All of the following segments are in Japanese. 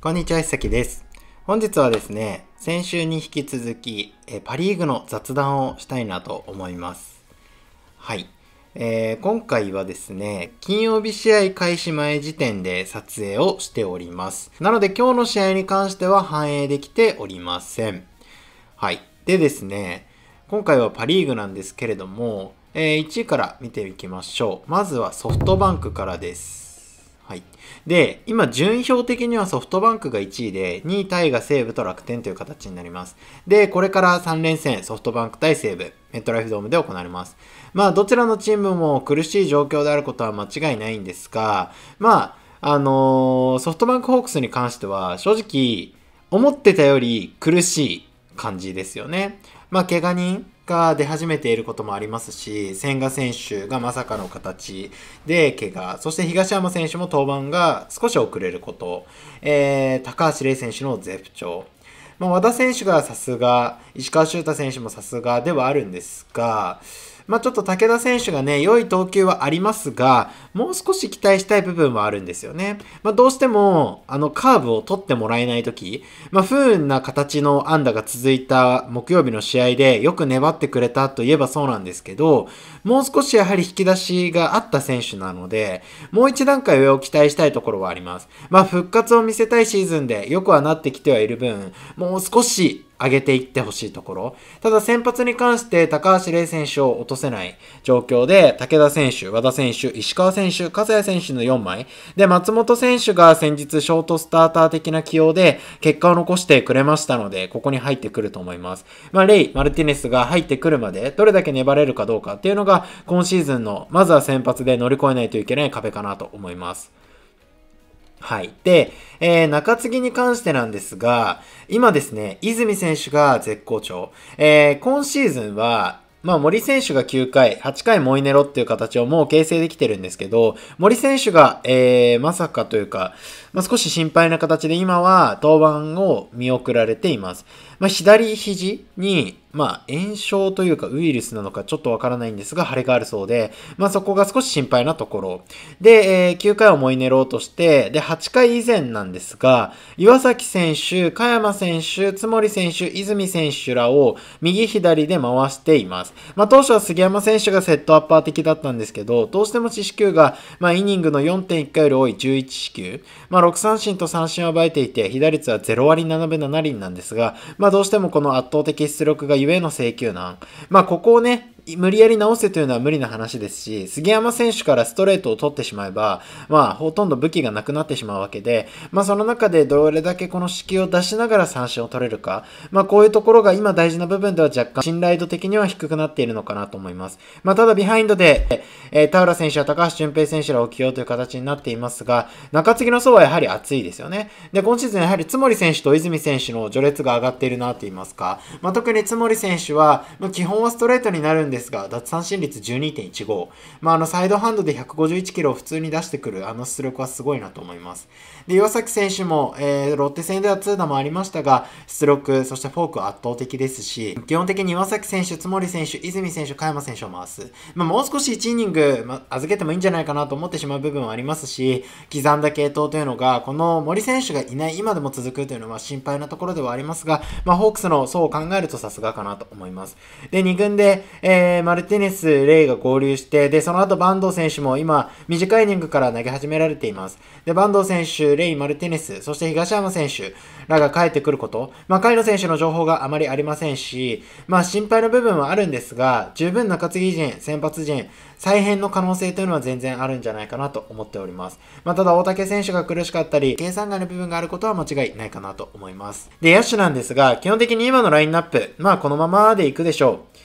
こんにちは、一崎です。本日はですね、先週に引き続き、えパリーグの雑談をしたいなと思います。はい。えー、今回はですね、金曜日試合開始前時点で撮影をしております。なので今日の試合に関しては反映できておりません。はい。でですね、今回はパリーグなんですけれども、えー、1位から見ていきましょう。まずはソフトバンクからです。で、今、順位表的にはソフトバンクが1位で、2位タイが西武と楽天という形になります。で、これから3連戦、ソフトバンク対西武、メットライフドームで行われます。まあ、どちらのチームも苦しい状況であることは間違いないんですが、まあ、あのー、ソフトバンクホークスに関しては、正直、思ってたより苦しい感じですよね。まあ、怪我人、が出始めていることもありますし、千賀選手がまさかの形で怪我、そして東山選手も登板が少し遅れること、えー、高橋玲選手の絶不調、まあ、和田選手がさすが、石川修太選手もさすがではあるんですが、まあ、ちょっと武田選手がね、良い投球はありますが、もう少し期待したい部分はあるんですよね。まあ、どうしても、あの、カーブを取ってもらえないとき、まあ、不運な形の安打が続いた木曜日の試合でよく粘ってくれたといえばそうなんですけど、もう少しやはり引き出しがあった選手なので、もう一段階上を期待したいところはあります。まあ、復活を見せたいシーズンでよくはなってきてはいる分、もう少し上げていってほしいところ。ただ先発に関して高橋玲選手を落とせない状況で、武田選手、和田選手、石川選手、笠谷選手の4枚。で、松本選手が先日ショートスターター的な起用で結果を残してくれましたので、ここに入ってくると思います。まあ、レイ、マルティネスが入ってくるまで、どれだけ粘れるかどうかっていうのが、今シーズンの、まずは先発で乗り越えないといけない壁かなと思います。はい。で、えー、中継ぎに関してなんですが、今ですね、泉選手が絶好調。えー、今シーズンは、まあ、森選手が9回、8回モイネロっていう形をもう形成できてるんですけど、森選手が、えー、まさかというか、まあ、少し心配な形で今は登板を見送られています。まあ、左肘に、まあ、炎症というかウイルスなのかちょっとわからないんですが、腫れがあるそうで、まあそこが少し心配なところ。で、えー、9回をい寝ろうとして、で、8回以前なんですが、岩崎選手、加山選手、津森選手、泉選手らを右左で回しています。まあ当初は杉山選手がセットアッパー的だったんですけど、どうしても四死球が、まあイニングの4.1回より多い11四球、まあ6三振と三振を奪えていて、被打率は0割7分7厘なんですが、まあどうしてもこの圧倒的出力が優ゆえの請求難。まあ、ここをね、無理やり直せというのは無理な話ですし、杉山選手からストレートを取ってしまえば、まあ、ほとんど武器がなくなってしまうわけで、まあ、その中でどれだけこの指揮を出しながら三振を取れるか、まあ、こういうところが今大事な部分では若干信頼度的には低くなっているのかなと思います。まあ、ただビハインドで、えー、田浦選手や高橋俊平選手らを起用という形になっていますが、中継ぎの層はやはり厚いですよね。で、今シーズンやはり津森選手と泉選手の序列が上がっているなと言いますか、まあ、特に津森選手は、まあ、基本はストレートになるんですですが、奪三振率12.15。まあ、あの、サイドハンドで151キロを普通に出してくる、あの出力はすごいなと思います。で、岩崎選手も、えー、ロッテ戦では2打もありましたが、出力、そしてフォークは圧倒的ですし、基本的に岩崎選手、津森選手、泉選手、加山選手を回す。まあ、もう少し1イニング、ま預けてもいいんじゃないかなと思ってしまう部分はありますし、刻んだ系統というのが、この森選手がいない今でも続くというのは心配なところではありますが、まあ、ホークスの層を考えるとさすがかなと思います。で、2軍で、えーで、マルティネス、レイが合流して、で、その後バンド選手も今、短いイニングから投げ始められています。で、バンド選手、レイ、マルティネス、そして東山選手らが帰ってくること、まあ、カイロ選手の情報があまりありませんし、まあ、心配の部分はあるんですが、十分中継ぎ陣、先発陣、再編の可能性というのは全然あるんじゃないかなと思っております。まあ、ただ、大竹選手が苦しかったり、計算外の部分があることは間違いないかなと思います。で、野手なんですが、基本的に今のラインナップ、まあ、このままでいくでしょう。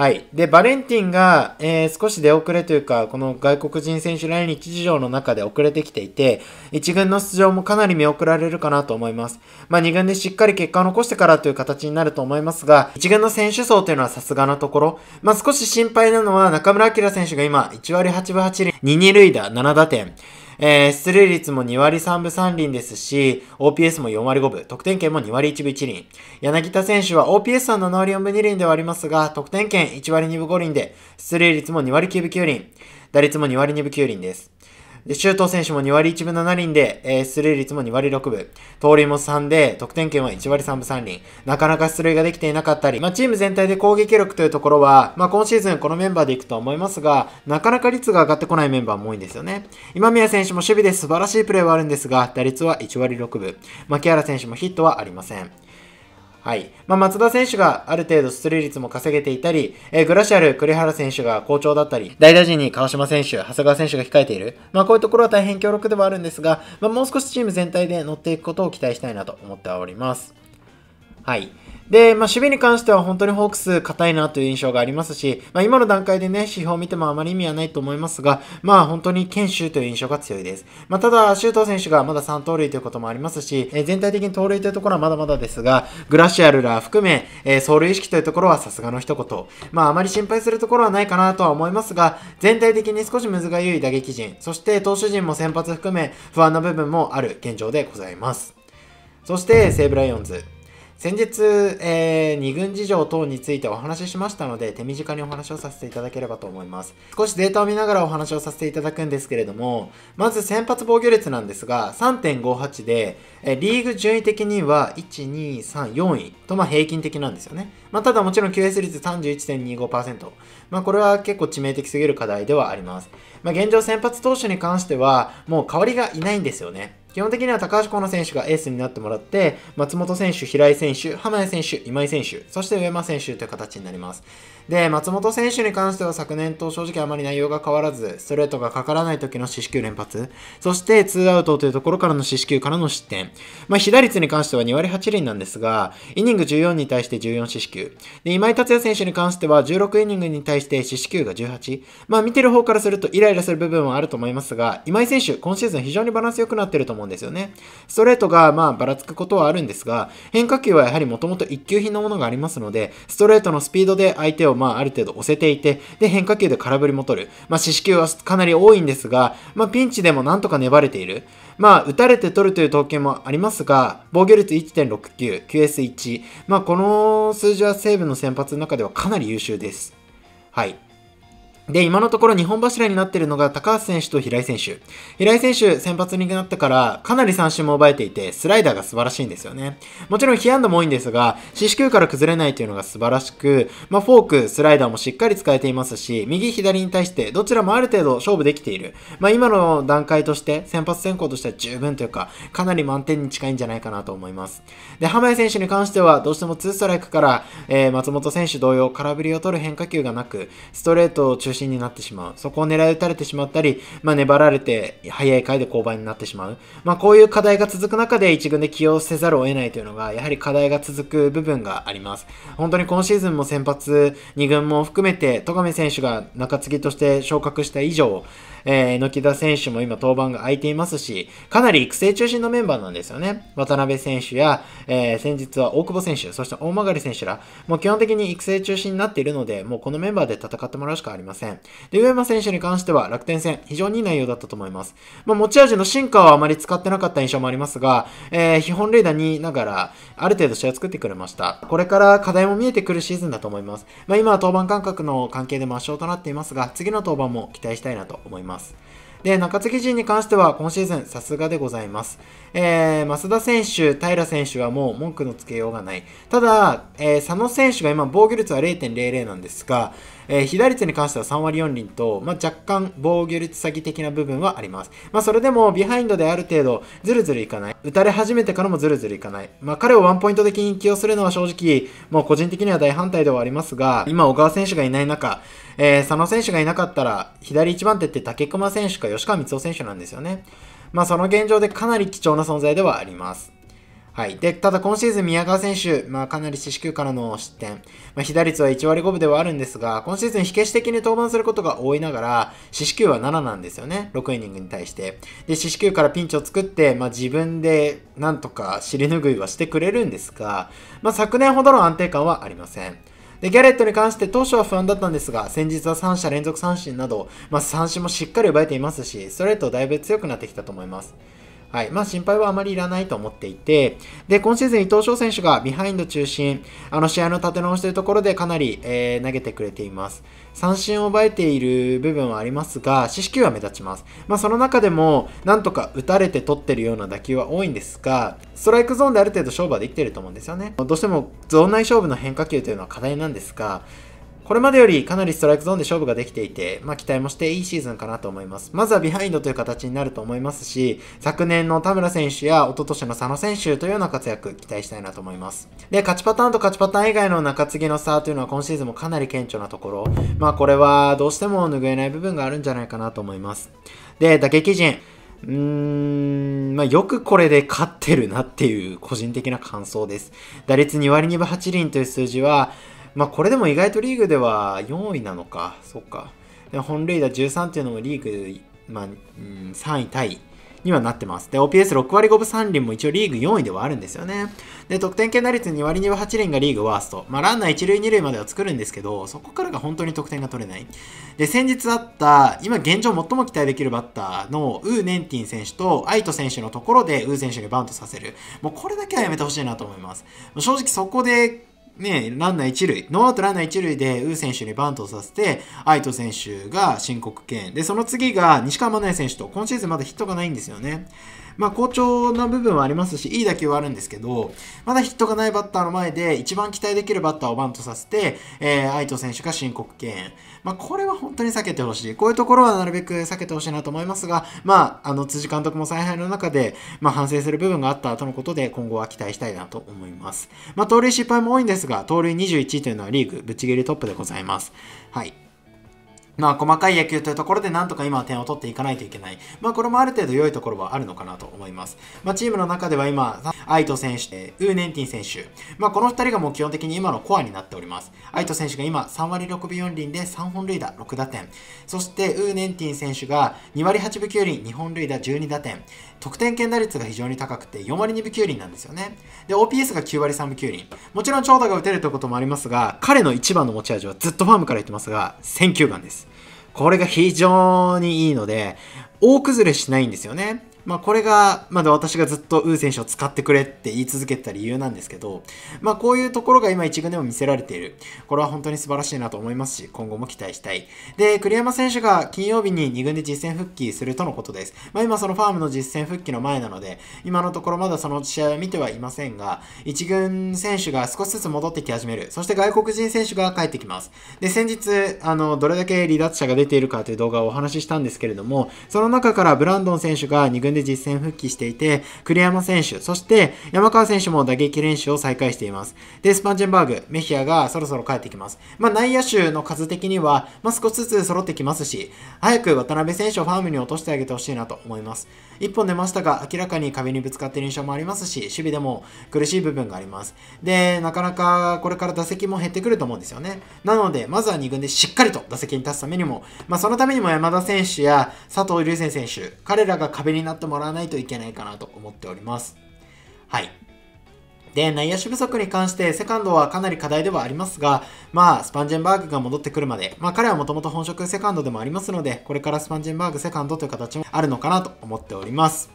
はい。で、バレンティンが、えー、少し出遅れというか、この外国人選手来日事情の中で遅れてきていて、1軍の出場もかなり見送られるかなと思います。まあ、2軍でしっかり結果を残してからという形になると思いますが、1軍の選手層というのはさすがなところ、まあ、少し心配なのは中村晃選手が今、1割8分8厘、2、2塁打、7打点。えー、出塁率も2割3分3厘ですし、OPS も4割5分、得点圏も2割1分1厘。柳田選手は OPS は7割4分2厘ではありますが、得点圏1割2分5厘で、出塁率も2割9分9厘、打率も2割2分9厘です。周東選手も2割1分7厘で、えー、出塁率も2割6分、盗塁も3で、得点圏は1割3分3厘、なかなか出塁ができていなかったり、まあ、チーム全体で攻撃力というところは、まあ、今シーズンこのメンバーでいくと思いますが、なかなか率が上がってこないメンバーも多いんですよね。今宮選手も守備で素晴らしいプレーはあるんですが、打率は1割6分、牧原選手もヒットはありません。はい。まあ、松田選手がある程度出塁率も稼げていたり、えー、グラシアル、栗原選手が好調だったり、代打陣に川島選手、長谷川選手が控えている。まあ、こういうところは大変強力ではあるんですが、まあ、もう少しチーム全体で乗っていくことを期待したいなと思っております。はい。で、まあ、守備に関しては本当にホークス硬いなという印象がありますし、まあ、今の段階でね、指標を見てもあまり意味はないと思いますが、まあ、本当に堅守という印象が強いです。まあ、ただ、周東選手がまだ3盗塁ということもありますし、えー、全体的に盗塁というところはまだまだですが、グラシアルら含め、えー、走塁意識というところはさすがの一言。まあ、あまり心配するところはないかなとは思いますが、全体的に少し難が良い打撃陣、そして投手陣も先発含め、不安な部分もある現状でございます。そして、西武ライオンズ。先日、えー、二軍事情等についてお話ししましたので、手短にお話をさせていただければと思います。少しデータを見ながらお話をさせていただくんですけれども、まず先発防御率なんですが、3.58で、えリーグ順位的には、1、2、3、4位と、まあ、平均的なんですよね。まあ、ただもちろん QS 率31.25%。まあ、これは結構致命的すぎる課題ではあります。まあ、現状先発投手に関しては、もう代わりがいないんですよね。基本的には高橋光成選手がエースになってもらって、松本選手、平井選手、浜谷選手、今井選手、そして上間選手という形になります。で、松本選手に関しては昨年と正直あまり内容が変わらず、ストレートがかからない時の四死球連発、そしてツーアウトというところからの四死球からの失点。まあ、被打率に関しては2割8厘なんですが、イニング14に対して14四死球。で、今井達也選手に関しては16イニングに対して四死球が18。まあ、見てる方からするとイライラする部分はあると思いますが、今井選手、今シーズン非常にバランス良くなってると思うんですよね。ストレートが、まあ、ばらつくことはあるんですが、変化球はやはりもともと一級品のものがありますので、ストレートのスピードで相手をまあ、ある程度押せていて、で、変化球で空振りも取る。まあ、四死球はかなり多いんですが、まあ、ピンチでもなんとか粘れている。まあ、打たれて取るという統計もありますが、防御率1.69、QS1。まあ、この数字は西武の先発の中ではかなり優秀です。はい。で、今のところ日本柱になっているのが高橋選手と平井選手。平井選手、先発になってからかなり三振も奪えていて、スライダーが素晴らしいんですよね。もちろん被安打も多いんですが、四死球から崩れないというのが素晴らしく、まあ、フォーク、スライダーもしっかり使えていますし、右左に対してどちらもある程度勝負できている。まあ、今の段階として、先発選考としては十分というか、かなり満点に近いんじゃないかなと思います。で、浜谷選手に関しては、どうしても2ストライクから、えー、松本選手同様、空振りを取る変化球がなく、ストレートを中心心になってしまう。そこを狙い撃たれてしまったり、まあ、粘られて早い回で勾配になってしまう。まあ、こういう課題が続く中で1軍で起用せざるを得ないというのが、やはり課題が続く部分があります。本当に今シーズンも先発、2軍も含めて、戸上選手が中継ぎとして昇格した以上、えー、猪木田選手も今登板が空いていますし、かなり育成中心のメンバーなんですよね。渡辺選手や、えー、先日は大久保選手、そして大曲選手ら、もう基本的に育成中心になっているので、もうこのメンバーで戦ってもらうしかありません。で、上山選手に関しては楽天戦、非常にいい内容だったと思います。まあ、持ち味の進化はあまり使ってなかった印象もありますが、えー、基本レーダーにながら、ある程度試合を作ってくれました。これから課題も見えてくるシーズンだと思います。まあ、今は登板間隔の関係で抹消となっていますが、次の登板も期待したいなと思います。ます。で、中継ぎ陣に関しては今シーズンさすがでございます。えー、増田選手、平選手はもう文句のつけようがない。ただ、えー、佐野選手が今防御率は0.00なんですが、えー、被打率に関しては3割4厘と、まあ、若干防御率詐欺的な部分はあります。まあ、それでもビハインドである程度ずるずるいかない。打たれ始めてからもずるずるいかない。まあ、彼をワンポイント的に起用するのは正直、もう個人的には大反対ではありますが、今小川選手がいない中、えー、佐野選手がいなかったら、左1番手って竹熊選手か吉川光雄選手なんですよね。まあ、その現状でかなり貴重な存在ではあります。はい。で、ただ今シーズン宮川選手、まあかなり四死球からの失点、まあ被打率は1割5分ではあるんですが、今シーズン火消し的に登板することが多いながら、四死球は7なんですよね。6イニングに対して。で、四死球からピンチを作って、まあ自分でなんとか尻拭いはしてくれるんですが、まあ昨年ほどの安定感はありません。で、ギャレットに関して当初は不安だったんですが、先日は3者連続三振など、まあ三振もしっかり奪えていますし、ストレートだいぶ強くなってきたと思います。はい。まあ、心配はあまりいらないと思っていて、で、今シーズン伊藤翔選手がビハインド中心、あの、試合の立て直しというところでかなり、えー、投げてくれています。三振を奪えている部分はありますが、四死球は目立ちます。まあ、その中でも、なんとか打たれて取ってるような打球は多いんですが、ストライクゾーンである程度勝負はできてると思うんですよね。どうしても、ゾーン内勝負の変化球というのは課題なんですが、これまでよりかなりストライクゾーンで勝負ができていて、まあ、期待もしていいシーズンかなと思います。まずはビハインドという形になると思いますし、昨年の田村選手や一昨年の佐野選手というような活躍期待したいなと思います。で、勝ちパターンと勝ちパターン以外の中継ぎの差というのは今シーズンもかなり顕著なところ、まあこれはどうしても拭えない部分があるんじゃないかなと思います。で、打撃陣、うーん、まあ、よくこれで勝ってるなっていう個人的な感想です。打率2割2分8厘という数字は、まあこれでも意外とリーグでは4位なのか、そうか。本塁打13っていうのもリーグ、まあ、うん、3位タイにはなってます。で、OPS6 割5分3厘も一応リーグ4位ではあるんですよね。で、得点圏打率2割2分8厘がリーグワースト。まあ、ランナー1塁2塁までは作るんですけど、そこからが本当に得点が取れない。で、先日あった、今現状最も期待できるバッターのウー・ネンティン選手とアイト選手のところでウー選手にバウントさせる。もうこれだけはやめてほしいなと思います。正直そこでね、ランナー一塁、ノーアウトランナー一塁で、ウー選手にバントをさせて、愛斗選手が申告権。で、その次が西川真奈選手と、今シーズンまだヒットがないんですよね。まあ、好調な部分はありますし、いい打球はあるんですけど、まだヒットがないバッターの前で、一番期待できるバッターをバントさせて、えー、愛斗選手が申告敬遠。まあ、これは本当に避けてほしい。こういうところはなるべく避けてほしいなと思いますが、まあ、あの、辻監督も采配の中で、まあ、反省する部分があったとのことで、今後は期待したいなと思います。まあ、盗塁失敗も多いんですが、盗塁21というのはリーグぶっちぎりトップでございます。はい。まあ、細かい野球というところでなんとか今は点を取っていかないといけない。まあ、これもある程度良いところはあるのかなと思います。まあ、チームの中では今、アイト選手、ウーネンティン選手、まあ、この2人がもう基本的に今のコアになっております。アイト選手が今、3割6分4厘で3本塁打6打点。そして、ウーネンティン選手が2割8分9厘、2本塁打12打点。得点圏打率が非常に高くて4割2分9厘なんですよね。で、OPS が9割3分9厘。もちろん長打が打てるということもありますが、彼の一番の持ち味はずっとファームから言ってますが、選球眼です。これが非常にいいので、大崩れしないんですよね。まあ、これが、まだ私がずっとウー選手を使ってくれって言い続けた理由なんですけど、まあ、こういうところが今1軍でも見せられている。これは本当に素晴らしいなと思いますし、今後も期待したい。で、栗山選手が金曜日に2軍で実戦復帰するとのことです。まあ、今そのファームの実戦復帰の前なので、今のところまだその試合を見てはいませんが、1軍選手が少しずつ戻ってき始める。そして外国人選手が帰ってきます。で、先日、あの、どれだけ離脱者が出ているかという動画をお話ししたんですけれども、その中からブランドン選手が2軍分で実戦復帰していて、栗山選手、そして山川選手も打撃練習を再開しています。で、スパンジェンバーグ、メヒアがそろそろ帰ってきます。まあ、内野手の数的には、まあ、少しずつ揃ってきますし、早く渡辺選手をファームに落としてあげてほしいなと思います。1本出ましたが、明らかに壁にぶつかっている印象もありますし、守備でも苦しい部分があります。で、なかなかこれから打席も減ってくると思うんですよね。なので、まずは2軍でしっかりと打席に立つためにも、まあ、そのためにも山田選手や佐藤隆泉選手、彼らが壁になってもらわないといけないかなと思っております。はい。で、内野手不足に関して、セカンドはかなり課題ではありますが、まあ、スパンジェンバーグが戻ってくるまで、まあ、彼はもともと本職セカンドでもありますので、これからスパンジェンバーグセカンドという形もあるのかなと思っております。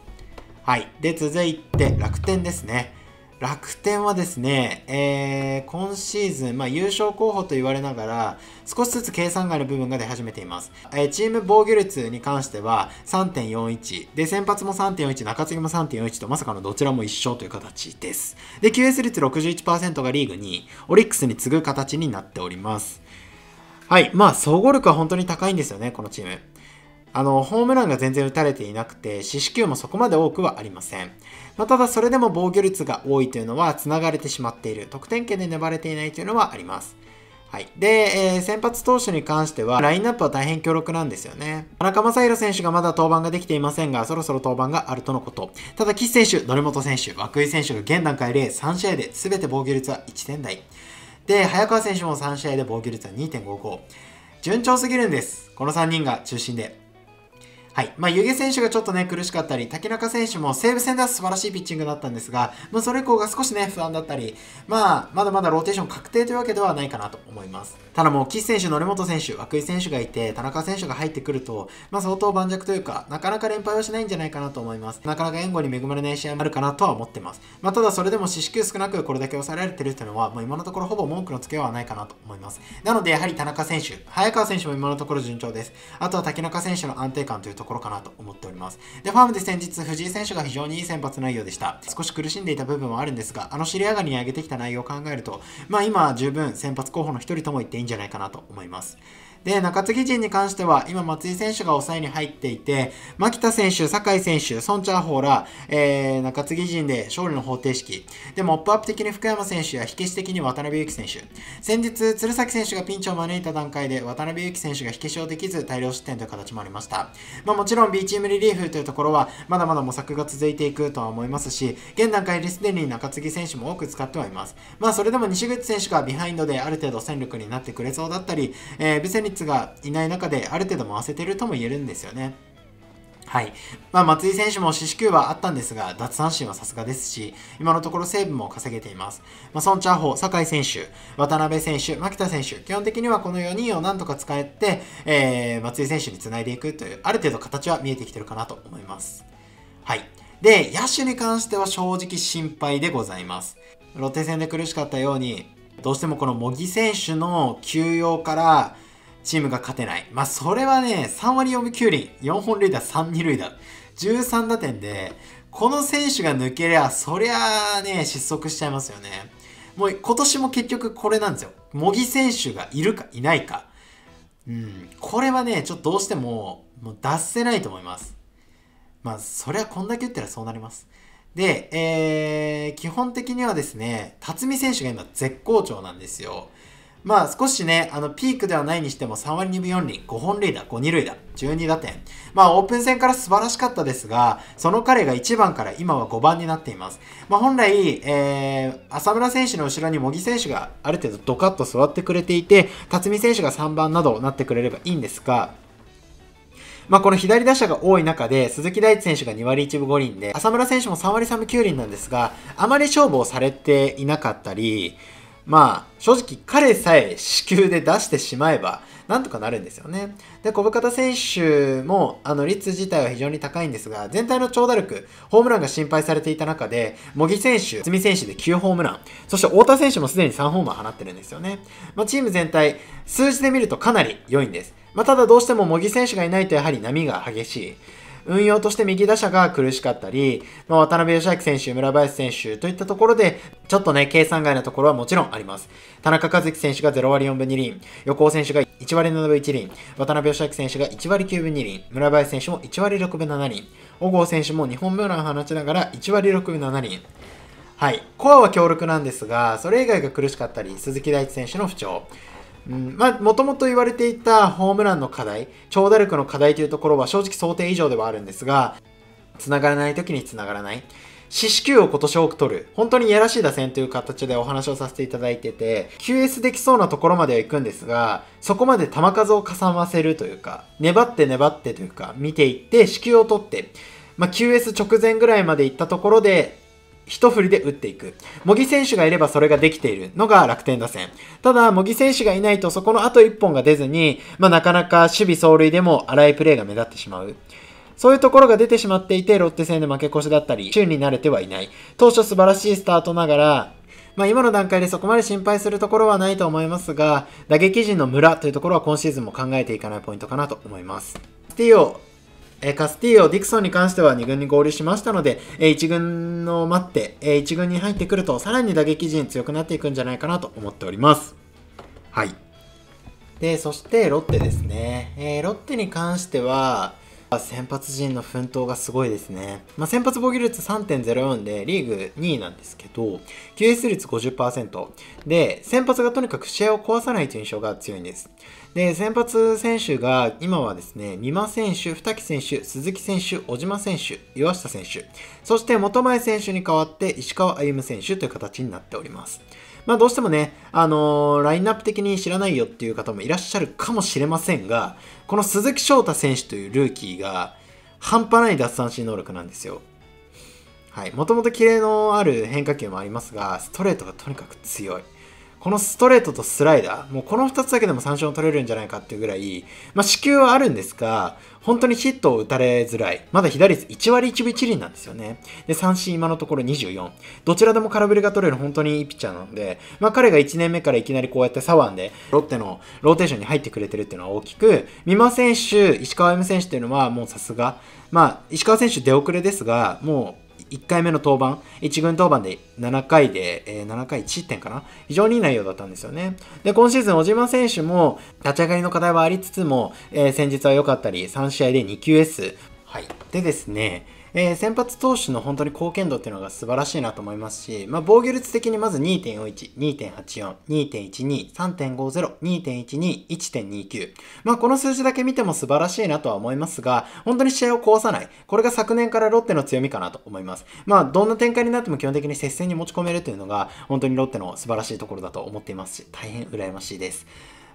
はい。で、続いて、楽天ですね。楽天はですね、えー、今シーズン、まあ、優勝候補と言われながら、少しずつ計算外の部分が出始めています。えー、チーム防御率に関しては3.41。で、先発も3.41、中継ぎも3.41と、まさかのどちらも一勝という形です。で、QS 率61%がリーグにオリックスに次ぐ形になっております。はい、まあ、総合力は本当に高いんですよね、このチーム。あの、ホームランが全然打たれていなくて、四死球もそこまで多くはありません。まあ、ただそれでも防御率が多いというのは繋がれてしまっている。得点圏で粘れていないというのはあります。はい。で、えー、先発投手に関しては、ラインナップは大変強力なんですよね。田中正宏選手がまだ登板ができていませんが、そろそろ登板があるとのこと。ただ、岸選手、則本選手、涌井選手が現段階で3試合で全て防御率は1点台。で、早川選手も3試合で防御率は2.55。順調すぎるんです。この3人が中心で。はい。まあ、湯気選手がちょっとね、苦しかったり、竹中選手も西武戦では素晴らしいピッチングだったんですが、まあ、それ以降が少しね、不安だったり、まあ、まだまだローテーション確定というわけではないかなと思います。ただもう、岸選手、則本選手、涌井選手がいて、田中選手が入ってくると、まあ、相当盤石というか、なかなか連敗はしないんじゃないかなと思います。なかなか援護に恵まれない試合もあるかなとは思ってます。まあ、ただそれでも四死球少なくこれだけ抑えられてるというのは、もう今のところほぼ文句のつけようはないかなと思います。なので、やはり田中選手、早川選手も今のところ順調です。あとは竹中選手の安定感というところかなと思っております。で、ファームで先日、藤井選手が非常にいい先発内容でした。少し苦しんでいた部分はあるんですが、あの尻上がりに上げてきた内容を考えると、まあ今十分先発候補の一人とも言っていいんじゃないかなと思います。で、中継ぎ陣に関しては、今松井選手が抑えに入っていて、牧田選手、酒井選手、孫チャーホーら、えー、中継ぎ陣で勝利の方程式。で、モップアップ的に福山選手や火消し的に渡辺裕樹選手。先日、鶴崎選手がピンチを招いた段階で、渡辺裕樹選手が火消しをできず大量失点という形もありました。まあもちろん B チームリリーフというところは、まだまだ模索が続いていくとは思いますし、現段階ですでに中継ぎ選手も多く使ってはいます。まあそれでも西口選手がビハインドである程度戦力になってくれそうだったり、えー、ベセニツがいない中である程度回せてるとも言えるんですよね。はい。まあ、松井選手も四死球はあったんですが、奪三振はさすがですし、今のところセーブも稼げています。まあ、孫ホー、酒井選手、渡辺選手、牧田選手、基本的にはこの4人をなんとか使えて、えー、松井選手につないでいくという、ある程度形は見えてきてるかなと思います。はい。で、野手に関しては正直心配でございます。ロッテ戦で苦しかったように、どうしてもこの茂木選手の休養から、チームが勝てない。まあ、それはね、3割4分9厘、4本塁打、3、2塁打、13打点で、この選手が抜けりゃ、そりゃあね、失速しちゃいますよね。もう今年も結局これなんですよ。茂木選手がいるかいないか。うん、これはね、ちょっとどうしても、もう脱せないと思います。まあ、そりゃこんだけ打ったらそうなります。で、えー、基本的にはですね、辰巳選手が今絶好調なんですよ。まあ少しね、あのピークではないにしても3割2分4厘、5本塁打、5、2塁打、12打点。まあオープン戦から素晴らしかったですが、その彼が1番から今は5番になっています。まあ本来、えー、浅村選手の後ろに茂木選手がある程度ドカッと座ってくれていて、辰巳選手が3番などなってくれればいいんですが、まあ、この左打者が多い中で、鈴木大地選手が2割1分5厘で、浅村選手も3割3分9厘なんですが、あまり勝負をされていなかったり、まあ、正直彼さえ支給で出してしまえば、なんとかなるんですよね。で、小深田選手も、あの、率自体は非常に高いんですが、全体の長打力、ホームランが心配されていた中で、茂木選手、堤選手で9ホームラン、そして太田選手もすでに3ホーマー放ってるんですよね。まあ、チーム全体、数字で見るとかなり良いんです。まあ、ただどうしても茂木選手がいないとやはり波が激しい。運用として右打者が苦しかったり、まあ、渡辺義明選手、村林選手といったところで、ちょっとね、計算外なところはもちろんあります。田中和樹選手が0割4分2厘、横尾選手が1割7分1厘、渡辺義明選手が1割9分2厘、村林選手も1割6分7厘、小郷選手も2本目ーラン放ちながら1割6分7厘。はい、コアは強力なんですが、それ以外が苦しかったり、鈴木大地選手の不調。うん、まあ、もともと言われていたホームランの課題、長打力の課題というところは正直想定以上ではあるんですが、繋がらない時に繋がらない。四死球を今年多く取る。本当にいやらしい打線という形でお話をさせていただいてて、QS できそうなところまでは行くんですが、そこまで球数をかさませるというか、粘って粘ってというか、見ていって、死球を取って、まあ、QS 直前ぐらいまで行ったところで、一振りで打っていく。茂木選手がいればそれができているのが楽天打線。ただ、茂木選手がいないとそこのあと一本が出ずに、まあ、なかなか守備走塁でも荒いプレーが目立ってしまう。そういうところが出てしまっていて、ロッテ戦で負け越しだったり、週に慣れてはいない。当初素晴らしいスタートながら、まあ今の段階でそこまで心配するところはないと思いますが、打撃陣の村というところは今シーズンも考えていかないポイントかなと思います。スティオえカスティーヨ、ディクソンに関しては2軍に合流しましたので、え1軍の待って、え1軍に入ってくると、さらに打撃陣強くなっていくんじゃないかなと思っております。はい。で、そしてロッテですね。えー、ロッテに関しては、先発陣の奮闘がすごいですね。まあ、先発防御率3.04でリーグ2位なんですけど、QS 率50%で、先発がとにかく試合を壊さないという印象が強いんです。で、先発選手が今はですね、三馬選手、二木選手、鈴木選手、小島選手、岩下選手、そして元前選手に代わって石川歩夢選手という形になっております。まあどうしてもね、あのー、ラインナップ的に知らないよっていう方もいらっしゃるかもしれませんが、この鈴木翔太選手というルーキーが半端ない奪三振能力なんですよ。はい。もともとキレのある変化球もありますが、ストレートがとにかく強い。このストレートとスライダー、もうこの2つだけでも三振を取れるんじゃないかっていうぐらい、まあ、死球はあるんですが、本当にヒットを打たれづらい。まだ左率1割1分1厘なんですよね。で、三振今のところ24。どちらでも空振りが取れる本当にいいピッチャーなので、まあ彼が1年目からいきなりこうやって左腕でロッテのローテーションに入ってくれてるっていうのは大きく、三馬選手、石川 M 選手っていうのはもうさすが、まあ石川選手出遅れですが、もう1回目の登板、1軍登板で7回で、えー、7回1失点かな非常にいい内容だったんですよね。で、今シーズン、小島選手も立ち上がりの課題はありつつも、えー、先日は良かったり、3試合で 2QS。はい。でですね、えー、先発投手の本当に貢献度っていうのが素晴らしいなと思いますし、まあ、防御率的にまず2.41、2.84、2.12、3.50、2.12、1.29。まあ、この数字だけ見ても素晴らしいなとは思いますが、本当に試合を壊さない。これが昨年からロッテの強みかなと思います。まあ、どんな展開になっても基本的に接戦に持ち込めるというのが、本当にロッテの素晴らしいところだと思っていますし、大変羨ましいです。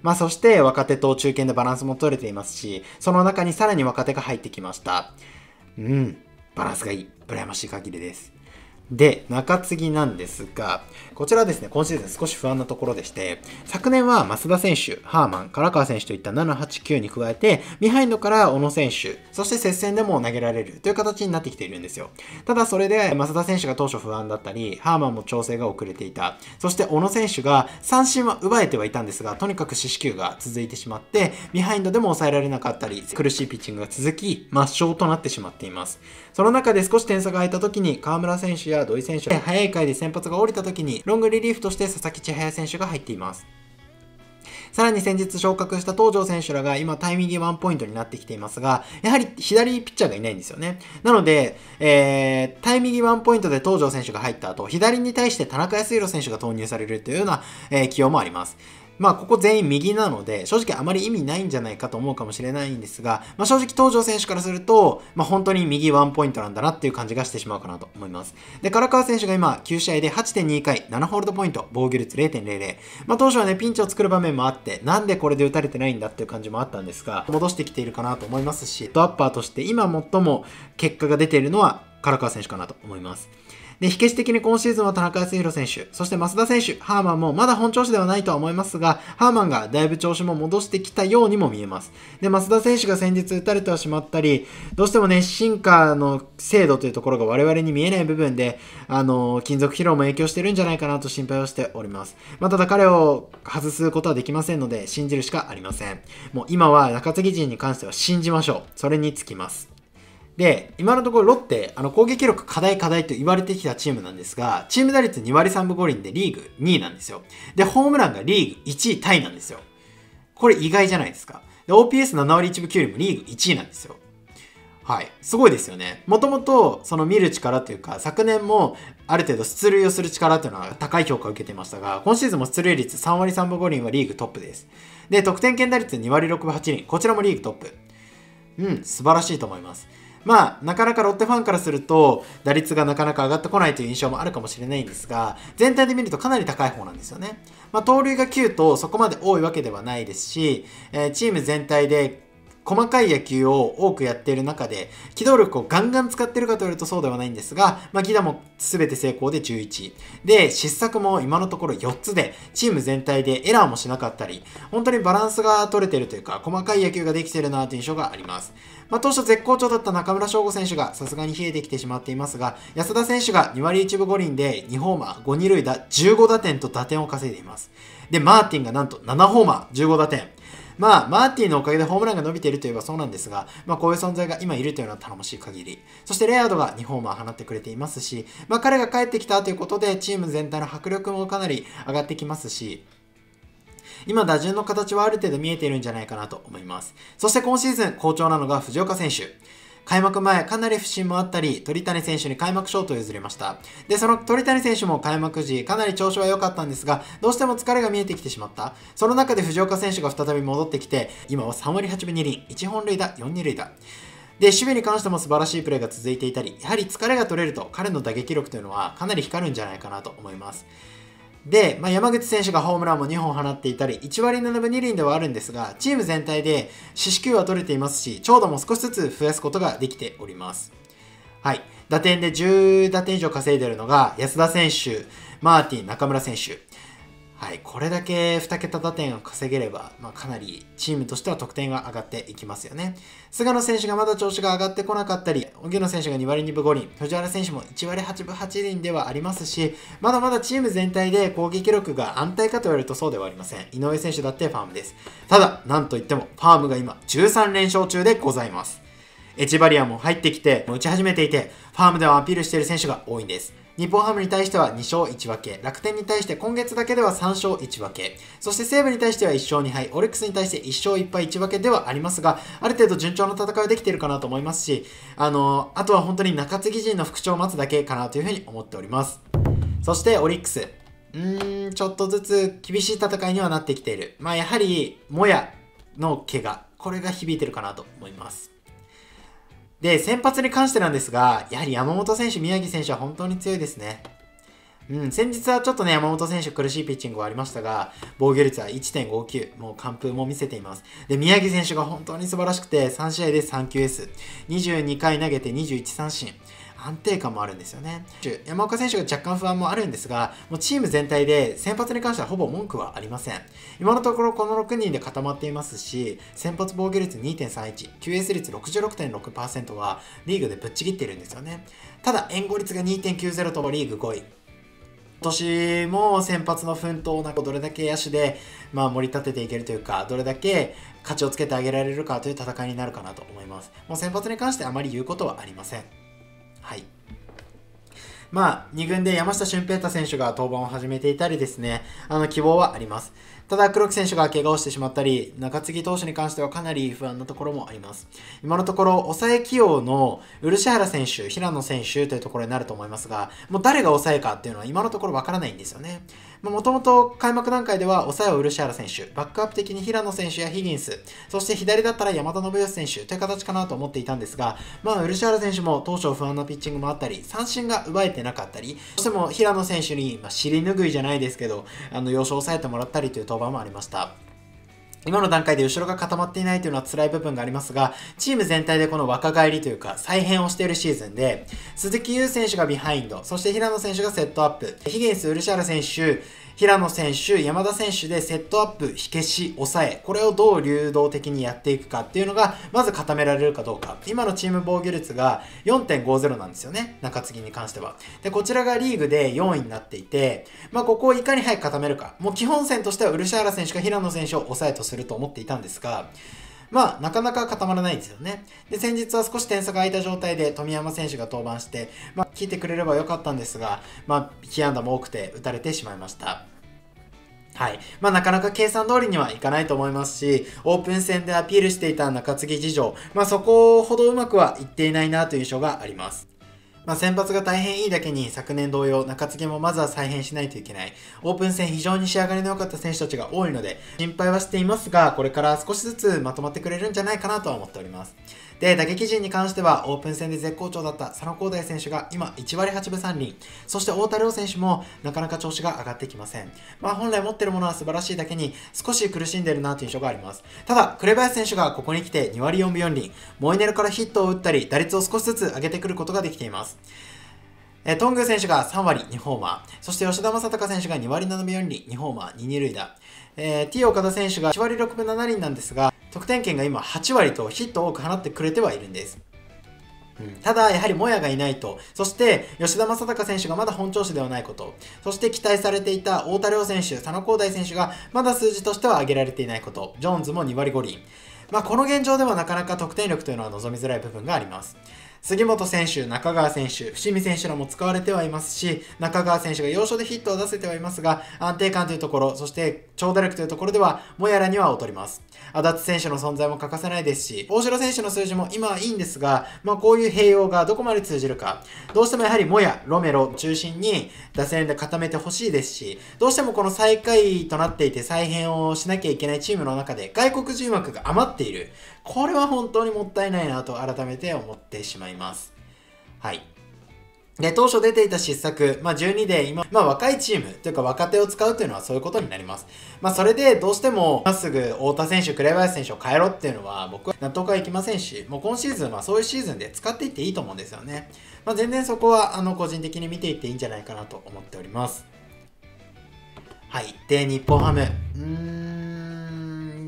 まあそして若手と中堅でバランスも取れていますし、その中にさらに若手が入ってきました。うん。バランスがいい、羨ましい限りです。で、中継ぎなんですが、こちらですね、今シーズン少し不安なところでして、昨年は増田選手、ハーマン、唐川選手といった7、8、9に加えて、ビハインドから小野選手、そして接戦でも投げられるという形になってきているんですよ。ただそれで、増田選手が当初不安だったり、ハーマンも調整が遅れていた、そして小野選手が三振は奪えてはいたんですが、とにかく四死球が続いてしまって、ビハインドでも抑えられなかったり、苦しいピッチングが続き、抹消となってしまっています。その中で少し点差が空いた時に、河村選手や土井選手、早い回で先発が降りた時に、ロングリリーフとして佐々木千早選手が入っています。さらに先日昇格した東條選手らが今タイミングワンポイントになってきていますが、やはり左ピッチャーがいないんですよね。なので、えー、タイミングワンポイントで東條選手が入った後、左に対して田中康弘選手が投入されるというような、えー、起用もあります。まあ、ここ全員右なので、正直あまり意味ないんじゃないかと思うかもしれないんですが、まあ、正直東條選手からすると、まあ、本当に右ワンポイントなんだなっていう感じがしてしまうかなと思います。で、唐川選手が今、9試合で8.2回、7ホールドポイント、防御率0.00。まあ、当初はね、ピンチを作る場面もあって、なんでこれで打たれてないんだっていう感じもあったんですが、戻してきているかなと思いますし、ドアッパーとして今最も結果が出ているのは唐川選手かなと思います。で、火消し的に今シーズンは田中康弘選手、そして増田選手、ハーマンもまだ本調子ではないとは思いますが、ハーマンがだいぶ調子も戻してきたようにも見えます。で、増田選手が先日打たれてはしまったり、どうしてもね、進化の精度というところが我々に見えない部分で、あの、金属疲労も影響してるんじゃないかなと心配をしております。まあ、ただ彼を外すことはできませんので、信じるしかありません。もう今は中継ぎ陣に関しては信じましょう。それにつきます。で、今のところロッテ、あの攻撃力課題課題と言われてきたチームなんですが、チーム打率2割3分5厘でリーグ2位なんですよ。で、ホームランがリーグ1位タイなんですよ。これ意外じゃないですか。で、OPS7 割1分9厘もリーグ1位なんですよ。はい。すごいですよね。もともと、その見る力というか、昨年もある程度出塁をする力というのは高い評価を受けてましたが、今シーズンも出塁率3割3分5厘はリーグトップです。で、得点圏打率2割6分8厘、こちらもリーグトップ。うん、素晴らしいと思います。まあ、なかなかロッテファンからすると、打率がなかなか上がってこないという印象もあるかもしれないんですが、全体で見るとかなり高い方なんですよね。まあ、盗塁が9とそこまで多いわけではないですし、えー、チーム全体で細かい野球を多くやっている中で、機動力をガンガン使ってるかというとそうではないんですが、まあ、ギダも全て成功で11。で、失策も今のところ4つで、チーム全体でエラーもしなかったり、本当にバランスが取れてるというか、細かい野球ができてるなという印象があります。まあ、当初絶好調だった中村翔吾選手がさすがに冷えてきてしまっていますが、安田選手が2割1分5厘で2ホーマー、5、2塁打、15打点と打点を稼いでいます。で、マーティンがなんと7ホーマー、15打点。まあ、マーティンのおかげでホームランが伸びているといえばそうなんですが、まあ、こういう存在が今いるというのは頼もしい限り。そして、レアードが2ホーマー放ってくれていますし、まあ、彼が帰ってきたということで、チーム全体の迫力もかなり上がってきますし、今打順の形はある程度見えているんじゃないかなと思います。そして今シーズン好調なのが藤岡選手。開幕前、かなり不振もあったり、鳥谷選手に開幕ショートを譲りました。で、その鳥谷選手も開幕時、かなり調子は良かったんですが、どうしても疲れが見えてきてしまった。その中で藤岡選手が再び戻ってきて、今は3割8分2厘、1本塁打、4二塁打。で、守備に関しても素晴らしいプレーが続いていたり、やはり疲れが取れると彼の打撃力というのはかなり光るんじゃないかなと思います。で、まあ、山口選手がホームランも2本放っていたり、1割7分2厘ではあるんですが、チーム全体で四死球は取れていますし、長打も少しずつ増やすことができております。はい。打点で10打点以上稼いでるのが安田選手、マーティン、中村選手。はい、これだけ2桁打点を稼げれば、まあ、かなりチームとしては得点が上がっていきますよね。菅野選手がまだ調子が上がってこなかったり、荻野選手が2割2分5厘、藤原選手も1割8分8厘ではありますし、まだまだチーム全体で攻撃力が安泰かと言われるとそうではありません。井上選手だってファームです。ただ、なんといっても、ファームが今13連勝中でございます。エッジバリアも入ってきて、打ち始めていて、ファームではアピールしている選手が多いんです。日本ハムに対しては2勝1分け、楽天に対して今月だけでは3勝1分け、そして西武に対しては1勝2敗、オリックスに対して1勝1敗1分けではありますが、ある程度順調な戦いはできているかなと思いますし、あのあとは本当に中継ぎ陣の復調を待つだけかなというふうに思っております。そしてオリックス、うーん、ちょっとずつ厳しい戦いにはなってきている。まあやはり、もやの怪我、これが響いてるかなと思います。で、先発に関してなんですが、やはり山本選手、宮城選手は本当に強いですね。うん、先日はちょっとね、山本選手苦しいピッチングはありましたが、防御率は1.59、もう完封も見せています。で、宮城選手が本当に素晴らしくて、3試合で 3QS、22回投げて21三振。安定感もあるんですよね山岡選手が若干不安もあるんですがもうチーム全体で先発に関してはほぼ文句はありません今のところこの6人で固まっていますし先発防御率 2.319S 率66.6%はリーグでぶっちぎってるんですよねただ援護率が2.90とリーグ5位今年も先発の奮闘をなんかどれだけ野手で、まあ、盛り立てていけるというか、どれだけ勝ちをつけてあげられるかという戦いになるかなと思います。もう先発に関してあまり言うことはありません。はいまあ、2軍で山下俊平太選手が登板を始めていたりですね、あの希望はあります。ただ、黒木選手が怪我をしてしまったり、中継ぎ投手に関してはかなり不安なところもあります。今のところ、抑え起用の漆原選手、平野選手というところになると思いますが、もう誰が抑えかっていうのは今のところわからないんですよね。もともと開幕段階では抑えを漆原選手、バックアップ的に平野選手やヒギンス、そして左だったら山田信義選手という形かなと思っていたんですが、まあ、漆原選手も当初不安なピッチングもあったり、三振が奪えてなかったり、そしても平野選手に、まあ、尻拭いじゃないですけど、あの、要所抑えてもらったりというともありました。今の段階で後ろが固まっていないというのは辛い部分がありますが、チーム全体でこの若返りというか再編をしているシーズンで、鈴木優選手がビハインド、そして平野選手がセットアップ、ヒゲンス・ウルシャラ選手、平野選手、山田選手でセットアップ、火消し、抑え、これをどう流動的にやっていくかっていうのが、まず固められるかどうか。今のチーム防御率が4.50なんですよね。中継ぎに関しては。で、こちらがリーグで4位になっていて、まあ、ここをいかに早く固めるか。もう基本線としては、ウルシャーラ選手か平野選手を抑えとする。すると思っていたんですが、まあ、なかなか固まらないんですよね。で、先日は少し点差が空いた状態で富山選手が登板して、まあ、聞いてくれればよかったんですが、まあ、被安打も多くて打たれてしまいました。はい。まあ、なかなか計算通りにはいかないと思いますし、オープン戦でアピールしていた中継ぎ事情、まあ、そこほどうまくはいっていないなという印象があります。まあ、先発が大変いいだけに昨年同様中継ぎもまずは再編しないといけないオープン戦非常に仕上がりの良かった選手たちが多いので心配はしていますがこれから少しずつまとまってくれるんじゃないかなとは思っておりますで、打撃陣に関してはオープン戦で絶好調だった佐野光大選手が今1割8分3厘、そして太田涼選手もなかなか調子が上がってきません。まあ本来持ってるものは素晴らしいだけに少し苦しんでるなという印象があります。ただ、紅林選手がここに来て2割4分4厘、モイネルからヒットを打ったり、打率を少しずつ上げてくることができています。えトング選手が3割2ホーマー、そして吉田正尚選手が2割7分4厘、2ホーマー、2、2塁打。えー、T 岡田選手が1割6分7厘なんですが、得点圏が今8割とヒット多く放ってくれてはいるんです。ただ、やはりモヤがいないと、そして吉田正尚選手がまだ本調子ではないこと、そして期待されていた太田亮選手、佐野光大選手がまだ数字としては上げられていないこと、ジョーンズも2割5厘、まあ、この現状ではなかなか得点力というのは望みづらい部分があります。杉本選手、中川選手、伏見選手らも使われてはいますし、中川選手が要所でヒットを出せてはいますが、安定感というところ、そして長打力というところでは、モヤラには劣ります。足立選手の存在も欠かせないですし、大城選手の数字も今はいいんですが、まあ、こういう併用がどこまで通じるか、どうしてもやはりモヤ、ロメロ中心に打線で固めてほしいですし、どうしてもこの最下位となっていて再編をしなきゃいけないチームの中で外国人枠が余っている。これは本当にもったいないなと改めて思ってしまいます。はい。で、当初出ていた失策、まあ、12で今、まあ、若いチームというか若手を使うというのはそういうことになります。まあ、それでどうしても、まっすぐ太田選手、紅林選手を変えろっていうのは僕は納得はいきませんし、もう今シーズンはそういうシーズンで使っていっていいと思うんですよね。まあ、全然そこはあの個人的に見ていっていいんじゃないかなと思っております。はい。で、日本ハム。うー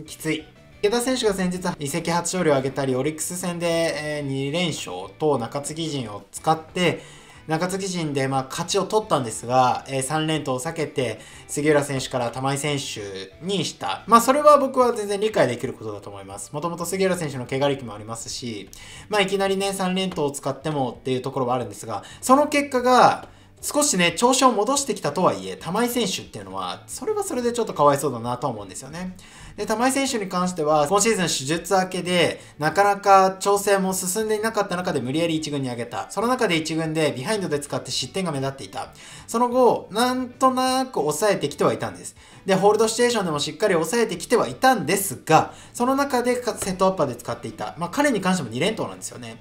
ん、きつい。池田選手が先日移籍初勝利を挙げたり、オリックス戦で2連勝と中継ぎ陣を使って、中継ぎ陣でまあ勝ちを取ったんですが、えー、3連投を避けて杉浦選手から玉井選手にした、まあ、それは僕は全然理解できることだと思います。もともと杉浦選手の怪我力もありますし、まあ、いきなりね、3連投を使ってもっていうところはあるんですが、その結果が、少しね、調子を戻してきたとはいえ、玉井選手っていうのは、それはそれでちょっとかわいそうだなと思うんですよね。で、玉井選手に関しては、今シーズン手術明けで、なかなか調整も進んでいなかった中で無理やり1軍に上げた。その中で1軍でビハインドで使って失点が目立っていた。その後、なんとなく抑えてきてはいたんです。で、ホールドシチュエーションでもしっかり抑えてきてはいたんですが、その中でかつセットアッパーで使っていた。まあ、彼に関しても2連投なんですよね。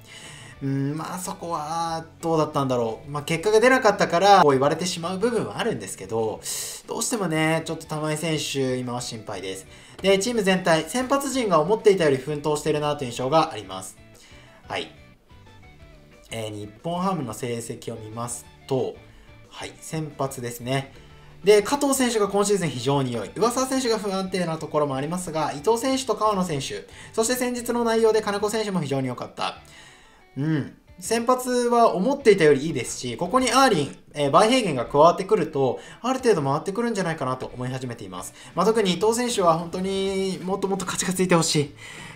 うんまあそこはどうだったんだろう、まあ、結果が出なかったからこう言われてしまう部分はあるんですけどどうしてもねちょっと玉井選手今は心配ですでチーム全体先発陣が思っていたより奮闘してるなという印象がありますはいえー、日本ハムの成績を見ますと、はい、先発ですね。で、加藤選手が今シーズン非常に良い。上沢選手が不安定なところもありますが、伊藤選手と川野選手、そして先日の内容で金子選手も非常に良かった。うん。先発は思っていたよりいいですし、ここにアーリン、えー、バイヘーゲンが加わってくると、ある程度回ってくるんじゃないかなと思い始めています。まあ、特に伊藤選手は本当にもっともっと勝ちがついてほしい。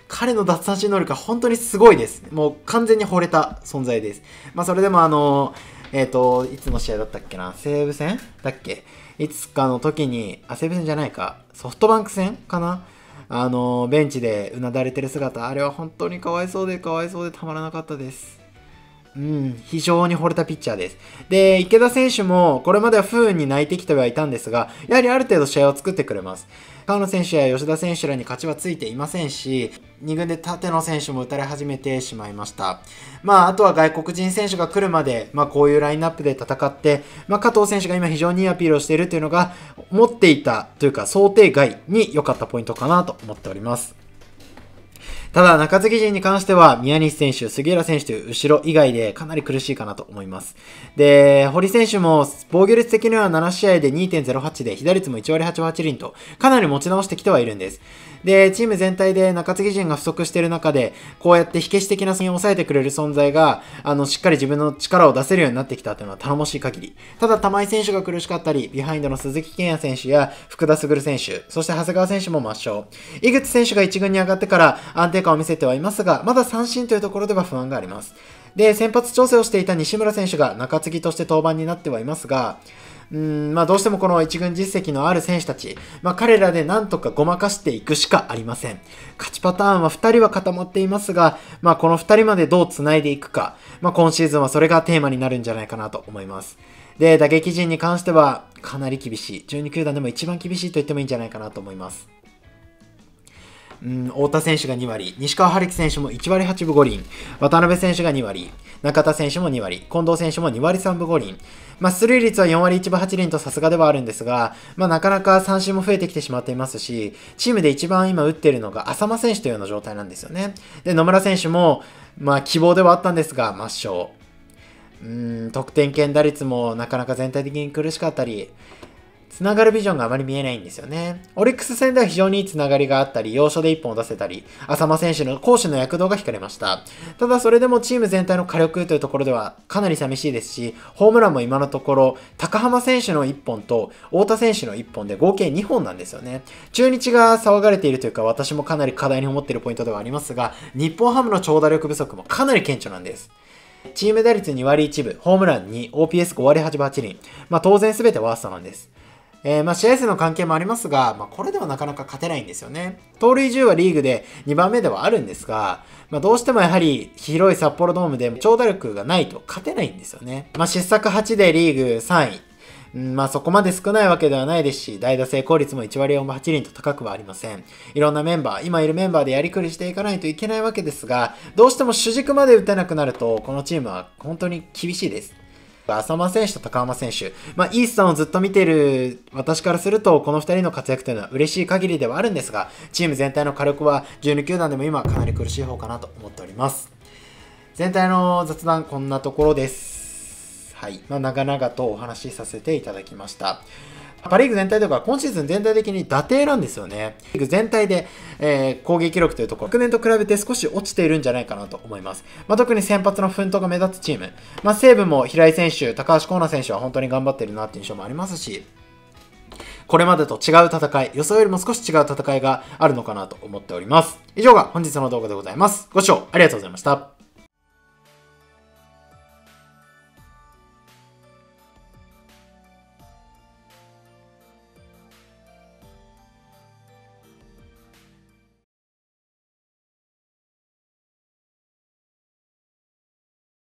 彼の奪三振能力は本当にすごいです。もう完全に惚れた存在です。まあ、それでもあのえっ、ー、と、いつの試合だったっけな、西武戦だっけいつかの時に、あ、西武戦じゃないか、ソフトバンク戦かなあのベンチでうなだれてる姿あれは本当にかわいそうでかわいそうでたまらなかったですうん、非常に惚れたピッチャーです。で、池田選手も、これまでは不運に泣いてきてはいたんですが、やはりある程度試合を作ってくれます。河野選手や吉田選手らに勝ちはついていませんし、2軍で立野選手も打たれ始めてしまいました。まあ、あとは外国人選手が来るまで、まあ、こういうラインナップで戦って、まあ、加藤選手が今非常にいいアピールをしているというのが、持っていたというか想定外に良かったポイントかなと思っております。ただ、中継ぎ陣に関しては、宮西選手、杉浦選手という後ろ以外でかなり苦しいかなと思います。で、堀選手も防御率的には7試合で2.08で、被打率も1割8分8厘と、かなり持ち直してきてはいるんです。で、チーム全体で中継ぎ陣が不足している中で、こうやって火消し的な線を抑えてくれる存在が、あの、しっかり自分の力を出せるようになってきたというのは頼もしい限り。ただ、玉井選手が苦しかったり、ビハインドの鈴木健也選手や福田卓選手、そして長谷川選手も抹消。井口選手が1軍に上がってから安定果を見せてはいますが、まだ三振というところでは不安があります。で、先発調整をしていた西村選手が中継ぎとして登板になってはいますが、うんまあ、どうしてもこの1軍実績のある選手たち、まあ、彼らでなんとかごまかしていくしかありません。勝ちパターンは2人は固まっていますが、まあ、この2人までどう繋いでいくか、まあ、今シーズンはそれがテーマになるんじゃないかなと思います。で、打撃陣に関してはかなり厳しい。12球団でも一番厳しいと言ってもいいんじゃないかなと思います。うん、太田選手が2割、西川春樹選手も1割8分5厘、渡辺選手が2割、中田選手も2割、近藤選手も2割3分5厘、まあ、出塁率は4割1分8厘とさすがではあるんですが、まあ、なかなか三振も増えてきてしまっていますし、チームで一番今打っているのが浅間選手というような状態なんですよね。で、野村選手も、まあ、希望ではあったんですが、抹消。うん、得点圏打率もなかなか全体的に苦しかったり、つながるビジョンがあまり見えないんですよね。オリックス戦では非常にいいつながりがあったり、要所で1本を出せたり、浅間選手の攻守の躍動が惹かれました。ただそれでもチーム全体の火力というところではかなり寂しいですし、ホームランも今のところ、高浜選手の1本と太田選手の1本で合計2本なんですよね。中日が騒がれているというか、私もかなり課題に思っているポイントではありますが、日本ハムの長打力不足もかなり顕著なんです。チーム打率2割1分、ホームラン2、OPS5 割8分8厘。まあ当然全てワーストなんです。えー、まあ、試合数の関係もありますが、まあ、これではなかなか勝てないんですよね。盗塁10はリーグで2番目ではあるんですが、まあ、どうしてもやはり広い札幌ドームで長打力がないと勝てないんですよね。ま失策8でリーグ3位。まあそこまで少ないわけではないですし、代打成功率も1割4分8厘と高くはありません。いろんなメンバー、今いるメンバーでやりくりしていかないといけないわけですが、どうしても主軸まで打てなくなると、このチームは本当に厳しいです。浅間選手と高浜選手、まあ、イースさんをずっと見てる私からすると、この2人の活躍というのは嬉しい限りではあるんですが、チーム全体の火力は12球団でも今、かなり苦しい方かなと思っております。全体の雑談、こんなところです。はい。まあ、長々とお話しさせていただきました。パ・リーグ全体とか今シーズン全体的に打定なんですよね。リーグ全体で、えー、攻撃力というところ、昨年と比べて少し落ちているんじゃないかなと思います。まあ、特に先発の奮闘が目立つチーム。まあ、西武も平井選手、高橋光成選手は本当に頑張ってるなっていう印象もありますし、これまでと違う戦い、予想よりも少し違う戦いがあるのかなと思っております。以上が本日の動画でございます。ご視聴ありがとうございました。